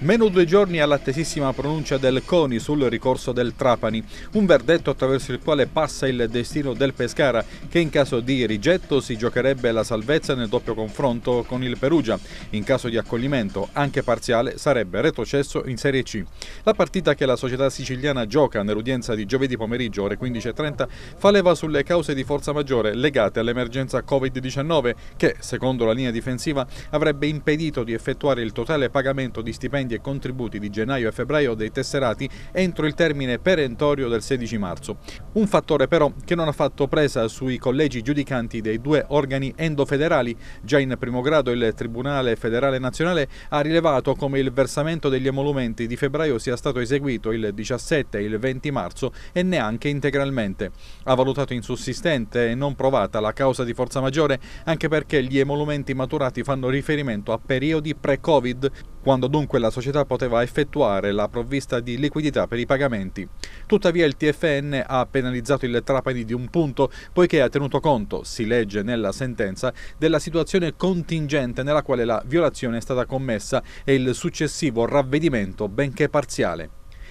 Meno due giorni all'attesissima pronuncia del CONI sul ricorso del Trapani, un verdetto attraverso il quale passa il destino del Pescara, che in caso di rigetto si giocherebbe la salvezza nel doppio confronto con il Perugia. In caso di accoglimento, anche parziale, sarebbe retrocesso in Serie C. La partita che la società siciliana gioca nell'udienza di giovedì pomeriggio, ore 15.30, fa leva sulle cause di forza maggiore legate all'emergenza Covid-19, che, secondo la linea difensiva, avrebbe impedito di effettuare il totale pagamento di stipendi stipendi e contributi di gennaio e febbraio dei tesserati entro il termine perentorio del 16 marzo. Un fattore però che non ha fatto presa sui collegi giudicanti dei due organi endofederali. Già in primo grado il Tribunale Federale Nazionale ha rilevato come il versamento degli emolumenti di febbraio sia stato eseguito il 17 e il 20 marzo e neanche integralmente. Ha valutato insussistente e non provata la causa di forza maggiore anche perché gli emolumenti maturati fanno riferimento a periodi pre-Covid quando dunque la società poteva effettuare la provvista di liquidità per i pagamenti. Tuttavia il TFN ha penalizzato il Trapani di un punto poiché ha tenuto conto, si legge nella sentenza, della situazione contingente nella quale la violazione è stata commessa e il successivo ravvedimento benché parziale.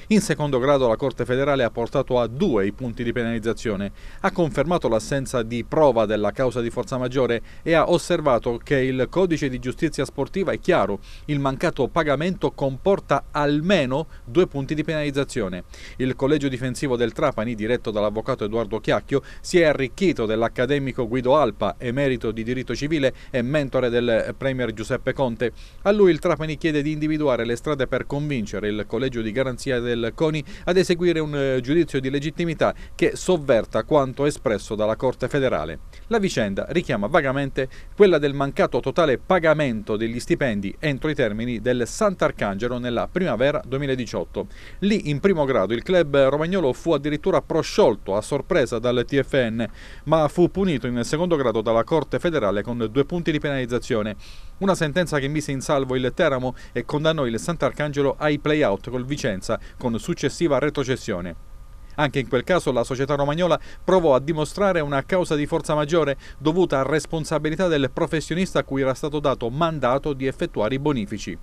In secondo grado la Corte federale ha portato a due i punti di penalizzazione, ha confermato l'assenza di prova della causa di forza maggiore e ha osservato che il codice di giustizia sportiva è chiaro, il mancato pagamento comporta almeno due punti di penalizzazione. Il collegio difensivo del Trapani, diretto dall'avvocato Edoardo Chiacchio, si è arricchito dell'accademico Guido Alpa, emerito di diritto civile e mentore del Premier Giuseppe Conte. A lui il Trapani chiede di individuare le strade per convincere il collegio di garanzia del del CONI ad eseguire un eh, giudizio di legittimità che sovverta quanto espresso dalla Corte federale. La vicenda richiama vagamente quella del mancato totale pagamento degli stipendi entro i termini del Sant'Arcangelo nella primavera 2018. Lì in primo grado il club romagnolo fu addirittura prosciolto a sorpresa dal TFN, ma fu punito in secondo grado dalla Corte federale con due punti di penalizzazione. Una sentenza che mise in salvo il Teramo e condannò il Sant'Arcangelo ai play-out col Vicenza con successiva retrocessione. Anche in quel caso la società romagnola provò a dimostrare una causa di forza maggiore dovuta a responsabilità del professionista a cui era stato dato mandato di effettuare i bonifici.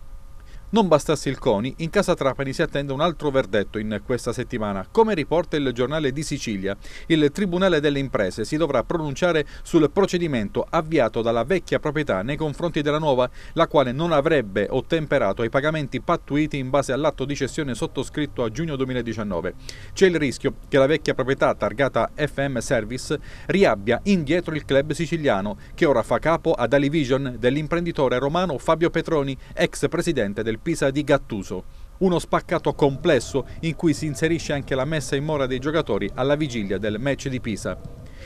Non bastasse il CONI, in casa Trapani si attende un altro verdetto in questa settimana. Come riporta il giornale di Sicilia, il Tribunale delle Imprese si dovrà pronunciare sul procedimento avviato dalla vecchia proprietà nei confronti della nuova, la quale non avrebbe ottemperato ai pagamenti pattuiti in base all'atto di cessione sottoscritto a giugno 2019. C'è il rischio che la vecchia proprietà targata FM Service riabbia indietro il club siciliano, che ora fa capo ad Alivision dell'imprenditore romano Fabio Petroni, ex presidente del Pisa di Gattuso. Uno spaccato complesso in cui si inserisce anche la messa in mora dei giocatori alla vigilia del match di Pisa.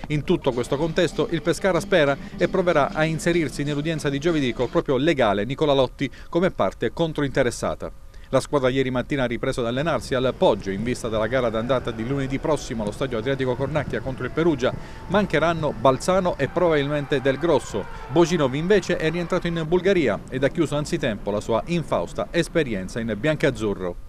In tutto questo contesto il Pescara spera e proverà a inserirsi nell'udienza di giovedì col proprio legale Nicola Lotti come parte controinteressata. La squadra ieri mattina ha ripreso ad allenarsi al Poggio in vista della gara d'andata di lunedì prossimo allo stadio Adriatico Cornacchia contro il Perugia. Mancheranno Balzano e probabilmente Del Grosso. Boginov invece è rientrato in Bulgaria ed ha chiuso anzitempo la sua infausta esperienza in bianco-azzurro.